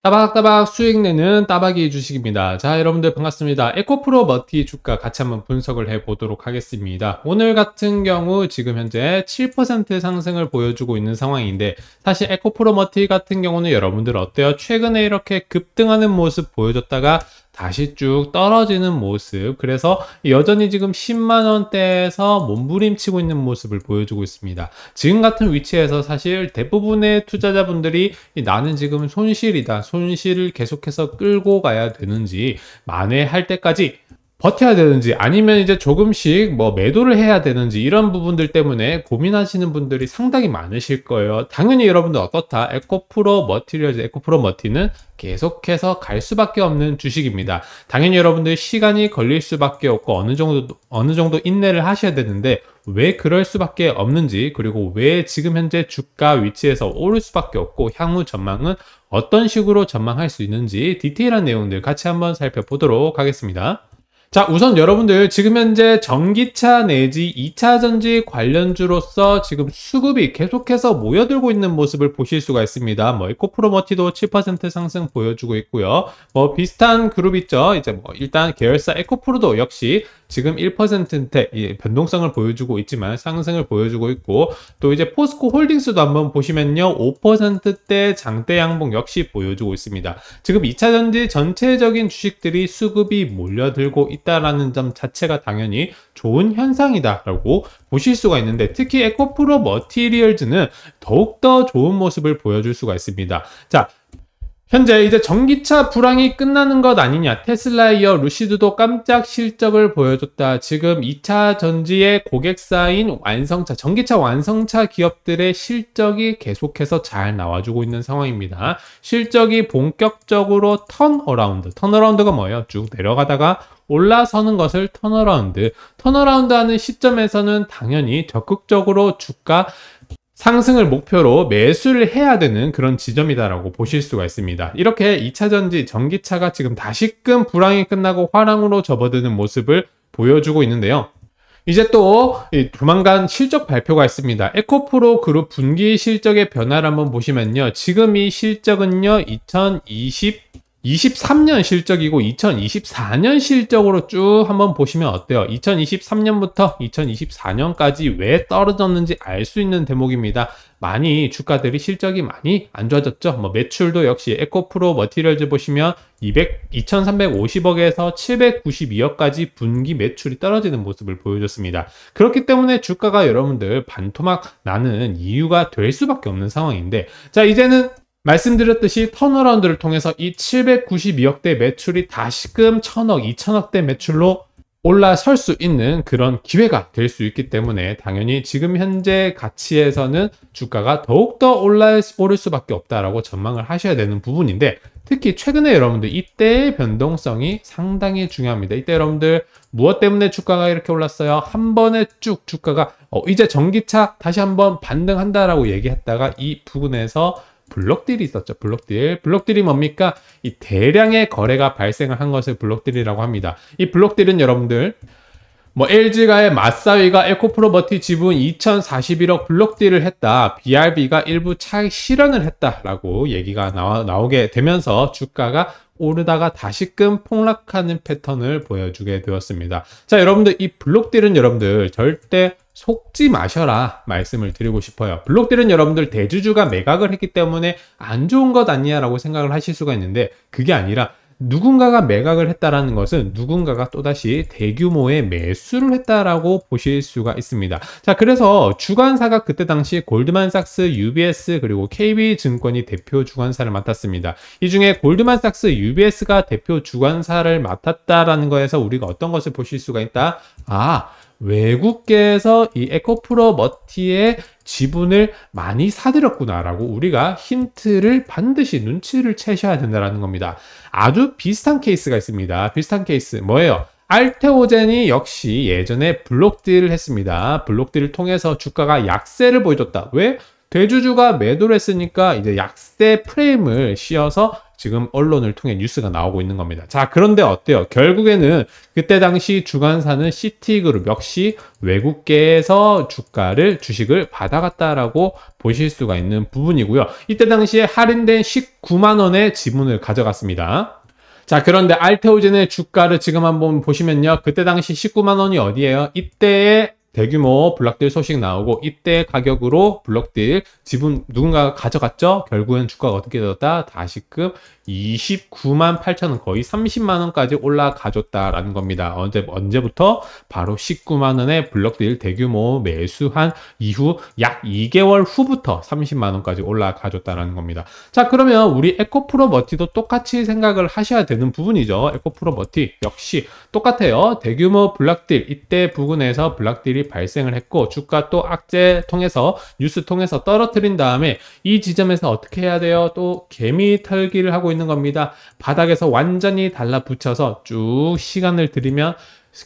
따박따박 수익 내는 따박이 주식입니다. 자 여러분들 반갑습니다. 에코프로 머티 주가 같이 한번 분석을 해보도록 하겠습니다. 오늘 같은 경우 지금 현재 7% 상승을 보여주고 있는 상황인데 사실 에코프로 머티 같은 경우는 여러분들 어때요? 최근에 이렇게 급등하는 모습 보여줬다가 다시 쭉 떨어지는 모습 그래서 여전히 지금 10만원대에서 몸부림치고 있는 모습을 보여주고 있습니다 지금 같은 위치에서 사실 대부분의 투자자분들이 나는 지금 손실이다 손실을 계속해서 끌고 가야 되는지 만회할 때까지 버텨야 되는지 아니면 이제 조금씩 뭐 매도를 해야 되는지 이런 부분들 때문에 고민하시는 분들이 상당히 많으실 거예요 당연히 여러분들 어떻다 에코프로 머티리얼즈 에코프로 머티는 계속해서 갈 수밖에 없는 주식입니다 당연히 여러분들 시간이 걸릴 수밖에 없고 어느 정도 어느 정도 인내를 하셔야 되는데 왜 그럴 수밖에 없는지 그리고 왜 지금 현재 주가 위치에서 오를 수밖에 없고 향후 전망은 어떤 식으로 전망할 수 있는지 디테일한 내용들 같이 한번 살펴보도록 하겠습니다 자 우선 여러분들 지금 현재 전기차 내지 2차 전지 관련주로서 지금 수급이 계속해서 모여들고 있는 모습을 보실 수가 있습니다. 뭐 에코프로머티도 7% 상승 보여주고 있고요. 뭐 비슷한 그룹 있죠. 이제 뭐 일단 계열사 에코프로도 역시 지금 1 대 변동성을 보여주고 있지만 상승을 보여주고 있고 또 이제 포스코 홀딩스도 한번 보시면요 5%대 장대 양봉 역시 보여주고 있습니다. 지금 2차전지 전체적인 주식들이 수급이 몰려들고 있다라는 점 자체가 당연히 좋은 현상이다라고 보실 수가 있는데 특히 에코프로 머티리얼즈는 더욱더 좋은 모습을 보여줄 수가 있습니다. 자, 현재 이제 전기차 불황이 끝나는 것 아니냐. 테슬라에 이어 루시드도 깜짝 실적을 보여줬다. 지금 2차 전지의 고객사인 완성차, 전기차 완성차 기업들의 실적이 계속해서 잘 나와주고 있는 상황입니다. 실적이 본격적으로 턴어라운드, 턴어라운드가 뭐예요? 쭉 내려가다가 올라서는 것을 턴어라운드, 턴어라운드 하는 시점에서는 당연히 적극적으로 주가 상승을 목표로 매수를 해야 되는 그런 지점이다라고 보실 수가 있습니다. 이렇게 2차전지 전기차가 지금 다시금 불황이 끝나고 화랑으로 접어드는 모습을 보여주고 있는데요. 이제 또 조만간 실적 발표가 있습니다. 에코프로 그룹 분기 실적의 변화를 한번 보시면요. 지금 이 실적은요. 23년 실적이고 2024년 실적으로 쭉 한번 보시면 어때요? 2023년부터 2024년까지 왜 떨어졌는지 알 수 있는 대목입니다. 많이 주가들이 실적이 많이 안 좋아졌죠. 뭐 매출도 역시 에코프로 머티리얼즈 보시면 200, 2,350억에서 792억까지 분기 매출이 떨어지는 모습을 보여줬습니다. 그렇기 때문에 주가가 여러분들 반토막 나는 이유가 될 수밖에 없는 상황인데 자 이제는 말씀드렸듯이 턴어라운드를 통해서 이 792억대 매출이 다시금 1000억, 2000억대 매출로 올라설 수 있는 그런 기회가 될 수 있기 때문에 당연히 지금 현재 가치에서는 주가가 더욱더 올라 오를 수밖에 없다라고 전망을 하셔야 되는 부분인데 특히 최근에 여러분들 이때의 변동성이 상당히 중요합니다. 이때 여러분들 무엇 때문에 주가가 이렇게 올랐어요? 한 번에 쭉 주가가 어, 이제 전기차 다시 한번 반등한다라고 얘기했다가 이 부분에서 블록딜이 있었죠. 블록딜. 블록딜이 뭡니까? 이 대량의 거래가 발생을 한 것을 블록딜이라고 합니다. 이 블록딜은 여러분들 뭐 LG가의 마사위가 에코프로버티 지분 2041억 블록딜을 했다. BRB가 일부 차익 실현을 했다라고 얘기가 나와, 나오게 되면서 주가가 오르다가 다시금 폭락하는 패턴을 보여주게 되었습니다. 자, 여러분들 이 블록딜은 여러분들 절대 속지 마셔라 말씀을 드리고 싶어요. 블록들은 여러분들 대주주가 매각을 했기 때문에 안 좋은 것 아니냐라고 생각을 하실 수가 있는데 그게 아니라 누군가가 매각을 했다라는 것은 누군가가 또다시 대규모의 매수를 했다라고 보실 수가 있습니다. 자, 그래서 주관사가 그때 당시 골드만삭스, UBS 그리고 KB증권이 대표 주관사를 맡았습니다. 이 중에 골드만삭스, UBS가 대표 주관사를 맡았다라는 거에서 우리가 어떤 것을 보실 수가 있다? 아, 외국계에서 이 에코프로 머티의 지분을 많이 사들였구나라고 우리가 힌트를 반드시 눈치를 채셔야 된다라는 겁니다. 아주 비슷한 케이스가 있습니다. 비슷한 케이스 뭐예요? 알테오젠이 역시 예전에 블록딜을 했습니다. 블록딜을 통해서 주가가 약세를 보여줬다. 왜? 대주주가 매도를 했으니까 이제 약세 프레임을 씌워서 지금 언론을 통해 뉴스가 나오고 있는 겁니다. 자, 그런데 어때요? 결국에는 그때 당시 주간사는 시티그룹 역시 외국계에서 주가를 주식을 받아갔다라고 보실 수가 있는 부분이고요. 이때 당시에 할인된 19만 원의 지분을 가져갔습니다. 자 그런데 알테오젠의 주가를 지금 한번 보시면요 그때 당시 19만원이 어디에요 이때의 대규모 블록딜 소식 나오고 이때 가격으로 블록딜 지분 누군가가 가져갔죠 결국엔 주가가 어떻게 되었다 다시금 29만 8천원 거의 30만원까지 올라가줬다라는 겁니다 언제, 언제부터 바로 19만원의 블록딜 대규모 매수한 이후 약 2개월 후부터 30만원까지 올라가줬다라는 겁니다 자 그러면 우리 에코프로 버티도 똑같이 생각을 하셔야 되는 부분이죠 에코프로 버티 역시 똑같아요 대규모 블록딜 이때 부근에서 블록딜이 발생을 했고 주가 또 악재 통해서 뉴스 통해서 떨어뜨린 다음에 이 지점에서 어떻게 해야 돼요? 또 개미 털기를 하고 있는 겁니다. 바닥에서 완전히 달라붙여서 쭉 시간을 들이면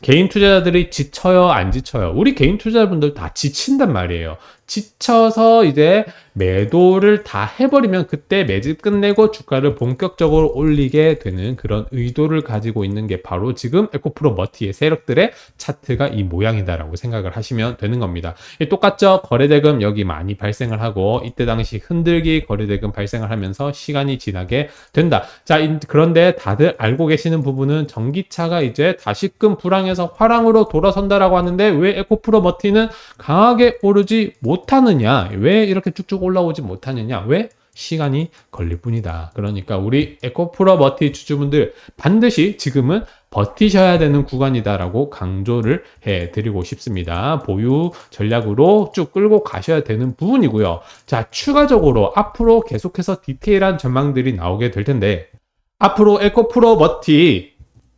개인 투자자들이 지쳐요 안 지쳐요 우리 개인 투자자분들 다 지친단 말이에요 지쳐서 이제 매도를 다 해버리면 그때 매집 끝내고 주가를 본격적으로 올리게 되는 그런 의도를 가지고 있는 게 바로 지금 에코프로 머티의 세력들의 차트가 이 모양이다라고 생각을 하시면 되는 겁니다. 똑같죠? 거래대금 여기 많이 발생을 하고 이때 당시 흔들기 거래대금 발생을 하면서 시간이 지나게 된다. 자, 그런데 다들 알고 계시는 부분은 전기차가 이제 다시금 불황에서 화랑으로 돌아선다라고 하는데 왜 에코프로 머티는 강하게 오르지 못 못하느냐? 왜 이렇게 쭉쭉 올라오지 못하느냐? 왜? 시간이 걸릴 뿐이다. 그러니까 우리 에코프로 버티 주주분들 반드시 지금은 버티셔야 되는 구간이다라고 강조를 해드리고 싶습니다. 보유 전략으로 쭉 끌고 가셔야 되는 부분이고요. 자, 추가적으로 앞으로 계속해서 디테일한 전망들이 나오게 될 텐데 앞으로 에코프로 버티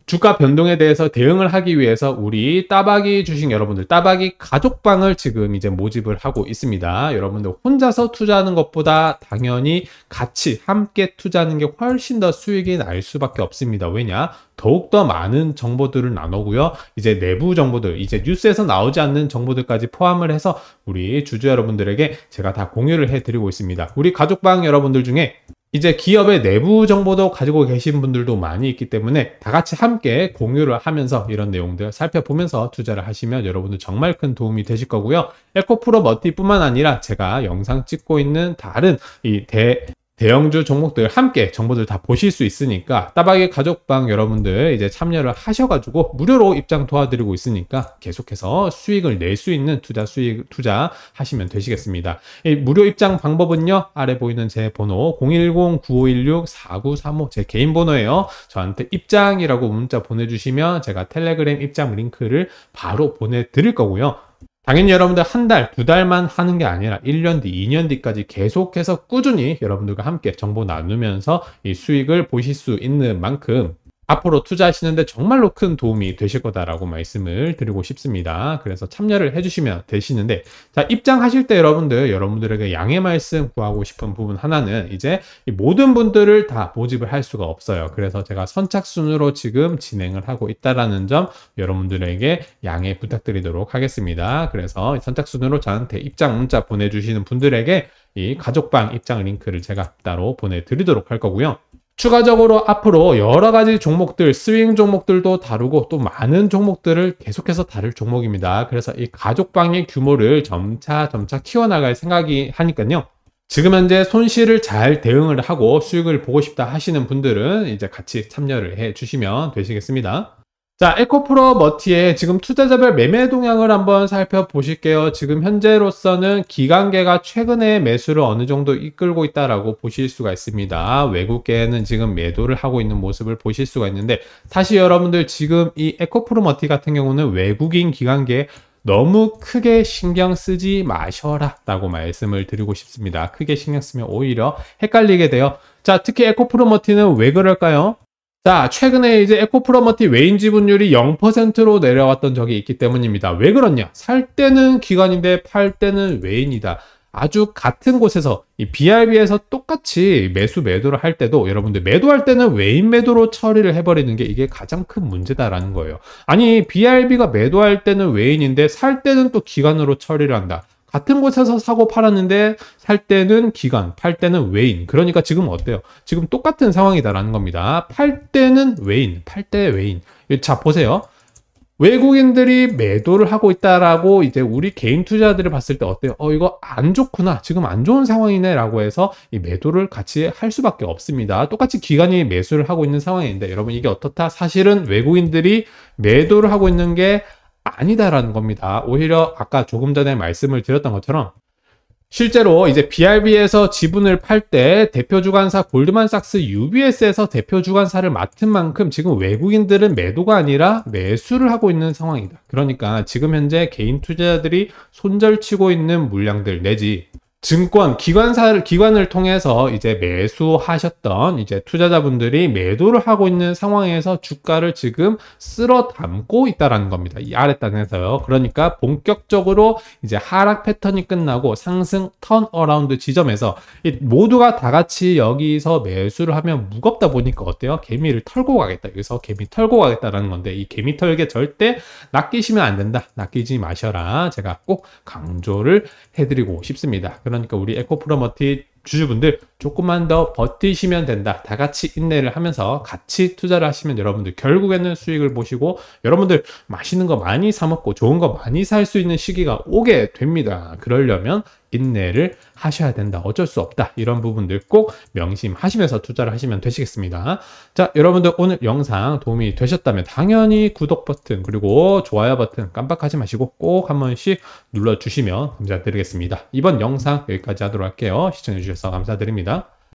주가 변동에 대해서 대응을 하기 위해서 우리 따박이 주식 여러분들 따박이 가족방을 지금 이제 모집을 하고 있습니다 여러분들 혼자서 투자하는 것보다 당연히 같이 함께 투자하는 게 훨씬 더 수익이 날 수밖에 없습니다 왜냐 더욱더 많은 정보들을 나누고요. 이제 내부 정보들, 이제 뉴스에서 나오지 않는 정보들까지 포함을 해서 우리 주주 여러분들에게 제가 다 공유를 해드리고 있습니다. 우리 가족방 여러분들 중에 이제 기업의 내부 정보도 가지고 계신 분들도 많이 있기 때문에 다 같이 함께 공유를 하면서 이런 내용들 살펴보면서 투자를 하시면 여러분들 정말 큰 도움이 되실 거고요. 에코프로 머티뿐만 아니라 제가 영상 찍고 있는 다른 이 대, 대형주 종목들 함께 정보들 다 보실 수 있으니까 따박이 가족방 여러분들 이제 참여를 하셔가지고 무료로 입장 도와드리고 있으니까 계속해서 수익을 낼 수 있는 투자 수익 투자 하시면 되시겠습니다. 무료 입장 방법은요 아래 보이는 제 번호 010-9516-4935 제 개인 번호예요. 저한테 입장이라고 문자 보내주시면 제가 텔레그램 입장 링크를 바로 보내드릴 거고요. 당연히 여러분들 한 달, 두 달만 하는 게 아니라 1년 뒤, 2년 뒤까지 계속해서 꾸준히 여러분들과 함께 정보 나누면서 이 수익을 보실 수 있는 만큼 앞으로 투자하시는데 정말로 큰 도움이 되실 거다라고 말씀을 드리고 싶습니다. 그래서 참여를 해주시면 되시는데, 자, 입장하실 때 여러분들, 여러분들에게 양해 말씀 구하고 싶은 부분 하나는 이제 모든 분들을 다 모집을 할 수가 없어요. 그래서 제가 선착순으로 지금 진행을 하고 있다라는 점 여러분들에게 양해 부탁드리도록 하겠습니다. 그래서 선착순으로 저한테 입장 문자 보내주시는 분들에게 이 가족방 입장 링크를 제가 따로 보내드리도록 할 거고요. 추가적으로 앞으로 여러 가지 종목들, 스윙 종목들도 다루고 또 많은 종목들을 계속해서 다룰 종목입니다. 그래서 이 가족방의 규모를 점차 점차 키워나갈 생각이 하니까요. 지금 현재 손실을 잘 대응을 하고 수익을 보고 싶다 하시는 분들은 이제 같이 참여를 해 주시면 되시겠습니다. 자, 에코프로 머티의 지금 투자자별 매매 동향을 한번 살펴보실게요. 지금 현재로서는 기관계가 최근에 매수를 어느 정도 이끌고 있다라고 보실 수가 있습니다. 외국계는 지금 매도를 하고 있는 모습을 보실 수가 있는데 사실 여러분들 지금 이 에코프로 머티 같은 경우는 외국인 기관계 너무 크게 신경 쓰지 마셔라 라고 말씀을 드리고 싶습니다. 크게 신경 쓰면 오히려 헷갈리게 돼요. 자, 특히 에코프로머티는 왜 그럴까요? 자, 최근에 이제 에코프로머티 외인 지분율이 0%로 내려왔던 적이 있기 때문입니다. 왜그러냐살 때는 기관인데 팔 때는 외인이다. 아주 같은 곳에서 이 BRB에서 똑같이 매수 매도를 할 때도 여러분들 매도할 때는 외인 매도로 처리를 해버리는 게 이게 가장 큰 문제다라는 거예요. 아니 BRB가 매도할 때는 외인인데 살 때는 또 기관으로 처리를 한다. 같은 곳에서 사고 팔았는데 살 때는 기간, 팔 때는 외인. 그러니까 지금 어때요? 지금 똑같은 상황이다라는 겁니다. 팔 때는 외인, 팔 때 외인. 자, 보세요. 외국인들이 매도를 하고 있다라고 이제 우리 개인 투자들을 봤을 때 어때요? 어, 이거 안 좋구나. 지금 안 좋은 상황이네. 라고 해서 이 매도를 같이 할 수밖에 없습니다. 똑같이 기관이 매수를 하고 있는 상황인데 여러분 이게 어떻다? 사실은 외국인들이 매도를 하고 있는 게 아니다라는 겁니다. 오히려 아까 조금 전에 말씀을 드렸던 것처럼 실제로 이제 BRB에서 지분을 팔 때 대표 주관사 골드만삭스 UBS에서 대표 주관사를 맡은 만큼 지금 외국인들은 매도가 아니라 매수를 하고 있는 상황이다. 그러니까 지금 현재 개인 투자자들이 손절치고 있는 물량들 내지 증권 기관사를 기관을 통해서 이제 매수하셨던 이제 투자자분들이 매도를 하고 있는 상황에서 주가를 지금 쓸어 담고 있다라는 겁니다. 이 아랫단에서요. 그러니까 본격적으로 이제 하락 패턴이 끝나고 상승 턴어라운드 지점에서 모두가 다 같이 여기서 매수를 하면 무겁다 보니까 어때요? 개미를 털고 가겠다. 여기서 개미 털고 가겠다라는 건데 이 개미 털게 절대 낚이시면 안 된다. 낚이지 마셔라. 제가 꼭 강조를 해드리고 싶습니다. 그러니까 우리 에코프로머티 주주분들 조금만 더 버티시면 된다. 다 같이 인내를 하면서 같이 투자를 하시면 여러분들 결국에는 수익을 보시고 여러분들 맛있는 거 많이 사 먹고 좋은 거 많이 살 수 있는 시기가 오게 됩니다. 그러려면 인내를 하셔야 된다. 어쩔 수 없다. 이런 부분들 꼭 명심하시면서 투자를 하시면 되시겠습니다. 자, 여러분들 오늘 영상 도움이 되셨다면 당연히 구독 버튼 그리고 좋아요 버튼 깜빡하지 마시고 꼭 한 번씩 눌러주시면 감사드리겠습니다. 이번 영상 여기까지 하도록 할게요. 시청해주셔서 감사드립니다.